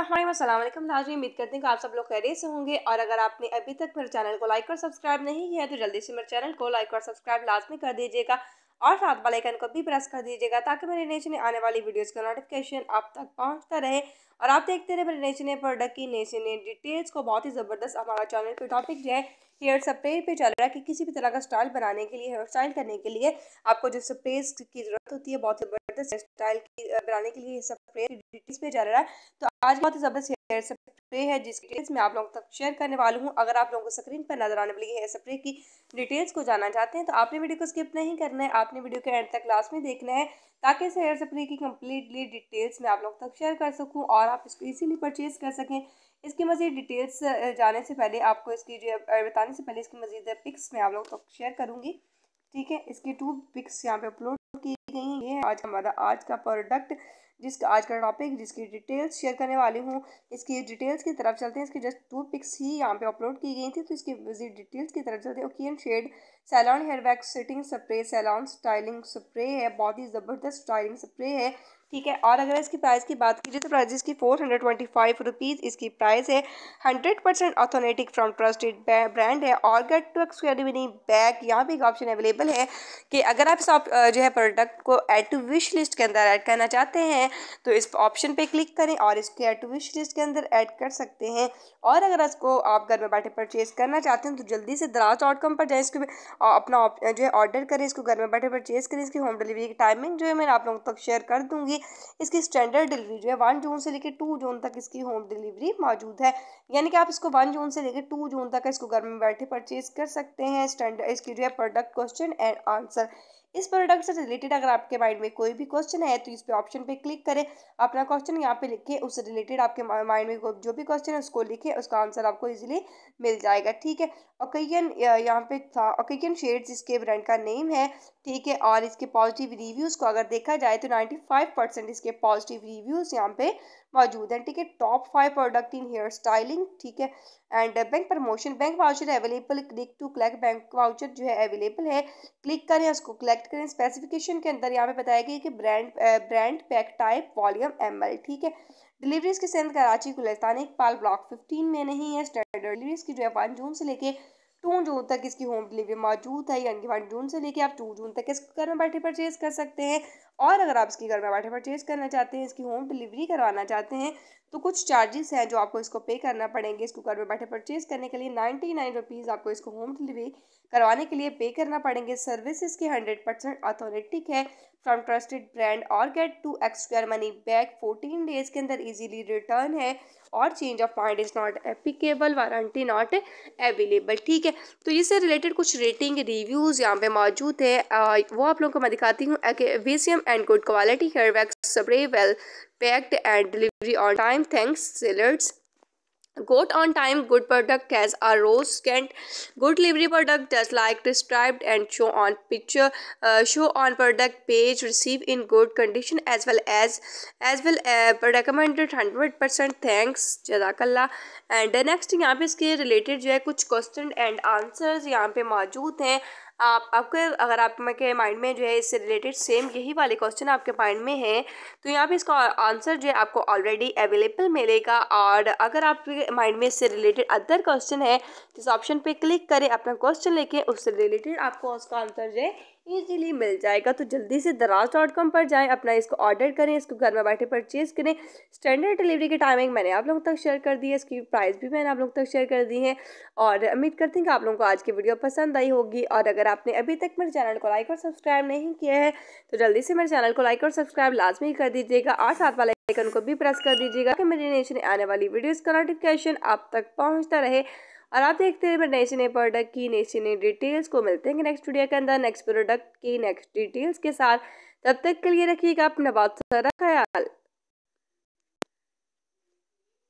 असलम उम्मीद करते हैं कि आप सब लोग खैरियत से होंगे और अगर आपने अभी तक मेरे चैनल को लाइक और सब्सक्राइब नहीं किया है तो जल्दी से मेरे चैनल को लाइक और सब्सक्राइब लाजमी कर दीजिएगा और साथ वाले आइकन को भी प्रेस कर दीजिएगा ताकि मेरे नेचर ने आने वाली वीडियोस का नोटिफिकेशन आप तक पहुंचता रहे और आप देखते रहे मेरे नेचर ने प्रोडक्ट की नेचर ने डिटेल्स को बहुत ही ज़बरदस्त हमारा चैनल पे टॉपिक जो है हेयर स्प्रे पे चल रहा है कि किसी भी तरह का स्टाइल बनाने के लिए हेयर स्टाइल करने के लिए आपको जो स्प्रे की ज़रूरत होती है बहुत ज़बरदस्त हेयर स्टाइल की बनाने के लिए स्प्रे डिटेल्स पे चल रहा है तो आज बहुत ही ज़बरदस्त हेयर स्प्रे है जिसकी डिटेल्स मैं आप लोगों तक शेयर करने वाली हूँ अगर आप लोगों को स्क्रीन पर नजर आने वाली हेयर स्प्रे की डिटेल्स को जानना चाहते हैं तो आपने वीडियो को स्किप नहीं करना है आपने वीडियो के एंड तक लास्ट में देखना है ताकि इस हेयर स्प्रे की कम्प्लीटली डिटेल्स मैं आप लोगों तक शेयर कर सकूँ और आप इसको इसीलिए परचेज़ कर सकें इसकी मज़ीद डिटेल्स जाने से पहले आपको इसकी जो बताने से पहले इसकी मज़ीद पिक्स मैं आप लोगों तक शेयर करूँगी ठीक है इसकी टू पिक्स यहाँ पे अपलोड की गई हैं है आज हमारा आज का प्रोडक्ट जिसका आज का टॉपिक जिसकी डिटेल्स शेयर करने वाली हूँ इसकी डिटेल्स की तरफ चलते हैं इसकी जस्ट टू पिक्स ही यहाँ पे अपलोड की गई थी तो इसकी डिटेल्स की तरफ चलते हैं okay and shade salon hair wax setting spray salon styling spray है बहुत ही ज़बरदस्त स्टाइलिंग स्प्रे है ठीक है और अगर इसकी प्राइस की बात कीजिए तो प्राइस इसकी four hundred twenty five rupees इसकी प्राइस है hundred percent authentic from trusted brand है और गेट टू एक्सक्लूडिवनी बैग यहाँ भी एक ऑप्शन अवेलेबल है कि अगर आप इस जो है प्रोडक्ट को एड टू विश लिस्ट के अंदर ऐड करना चाहते हैं तो इस ऑप्शन पर क्लिक करें और इसके एड टू विश लिस्ट के अंदर ऐड कर सकते हैं और अगर इसको आप घर में बैठे परचेज करना चाहते हैं तो जल्दी से दराज डॉट कॉम पर जाएँ इसके और अपना जो है ऑर्डर करें इसको घर में बैठे परचेज़ करें इसकी होम डिलीवरी की टाइमिंग जो है मैं आप लोगों तक शेयर कर दूँगी इसकी स्टैंडर्ड डिलीवरी जो है वन जून से लेकर टू जून तक इसकी होम डिलीवरी मौजूद है यानी कि आप इसको वन जून से लेकर टू जून तक इसको घर में बैठे परचेज़ कर सकते हैं स्टैंडर्ड इसकी जो है प्रोडक्ट क्वेश्चन एंड आंसर इस प्रोडक्ट से रिलेटेड अगर आपके माइंड में कोई भी क्वेश्चन है तो इस पे ऑप्शन पे क्लिक करें अपना क्वेश्चन यहाँ पे लिखें उससे रिलेटेड आपके माइंड में जो भी क्वेश्चन है उसको लिखें उसका आंसर आपको इजीली मिल जाएगा ठीक है ओकेजन यहाँ पे था ओकेजन शेड्स इसके ब्रांड का नेम है ठीक है और इसके पॉजिटिव रिव्यूज़ को अगर देखा जाए तो नाइन्टी फाइव परसेंट इसके पॉजिटिव रिव्यूज़ यहाँ पे मौजूद हैं ठीक है top five product in hair styling ठीक है and bank promotion bank voucher available click to collect bank voucher जो है अवेलेबल है क्लिक करें उसको कलेक्ट करें स्पेसिफिकेशन के अंदर यहाँ पे बताया गया कि brand brand pack type volume M ठीक है डिलीवरीज के सेंध कराची गुलस्तान इकबाल ब्लॉक फिफ्टीन में नहीं है स्टैंडर्ड डिलीवरीज की जो है वन जून से लेके टू जून तक इसकी होम डिलीवरी मौजूद है यानी कि वन जून से लेके आप टू जून तक इसको घर में बैठे परचेज़ कर सकते हैं और अगर आप इसकी घर में बैठे परचेज़ करना चाहते हैं इसकी होम डिलीवरी करवाना चाहते हैं तो कुछ चार्जेस हैं जो आपको इसको पे करना पड़ेंगे इसको घर में बैठे परचेज़ करने के लिए नाइन्टी नाइन रुपीज़ आपको इसको होम डिलीवरी करवाने के लिए पे करना पड़ेंगे सर्विस इसकी हंड्रेड परसेंट अथॉरिटी है फ्रॉम ट्रस्टेड ब्रांड और get to acquire money back fourteen days के अंदर इजीली रिटर्न है और change of mind is not applicable warranty not available ठीक है तो इससे रिलेटेड कुछ रेटिंग रिव्यूज़ यहाँ पे मौजूद है आ, वो आप लोगों को मैं दिखाती हूँ वेसियम and good quality hair wax spray well packed and delivery on time thanks sellers Quote on time, good product has a rose scant. Good delivery product just like described and show on picture, uh, show on product page, receive in good condition as well as as well as recommended hundred percent thanks जदाकल्ला and next यहाँ पे इसके related जो है कुछ question and answers यहाँ पे मौजूद हैं आप आपके अगर आपके माइंड में जो है इससे रिलेटेड सेम यही वाले क्वेश्चन आपके माइंड में है तो यहाँ पे इसका आंसर जो है आपको ऑलरेडी अवेलेबल मिलेगा और अगर आपके माइंड में इससे रिलेटेड अदर क्वेश्चन है जिस ऑप्शन पर क्लिक करें अपना क्वेश्चन लेके उससे रिलेटेड आपको उसका आंसर जो है ईजिली मिल जाएगा तो जल्दी से दराज डॉट कॉम पर जाएँ अपना इसको ऑर्डर करें इसको घर में बैठे परचेज़ करें स्टैंडर्ड डिलीवरी की टाइमिंग मैंने आप लोगों तक शेयर कर दी है इसकी प्राइस भी मैंने आप लोगों तक शेयर कर दी है और उम्मीद करती हूँ कि आप लोगों को आज की वीडियो पसंद आई होगी और अगर आपने अभी तक मेरे चैनल को लाइक और सब्सक्राइब नहीं किया है तो जल्दी से मेरे चैनल को लाइक और सब्सक्राइब लाजमी कर दीजिएगा और साथ वाले आइकन को भी प्रेस कर दीजिएगा कि मेरी नेशन आने वाली वीडियोस का नोटिफिकेशन आप तक पहुंचता रहे और आप देखते हैं नए से नए प्रोडक्ट की नई से नई डिटेल्स को मिलते हैं नेक्स्ट वीडियो के अंदर नेक्स्ट प्रोडक्ट की नेक्स्ट डिटेल्स के साथ तब तक के लिए रखिएगा अपना बहुत सारा ख्याल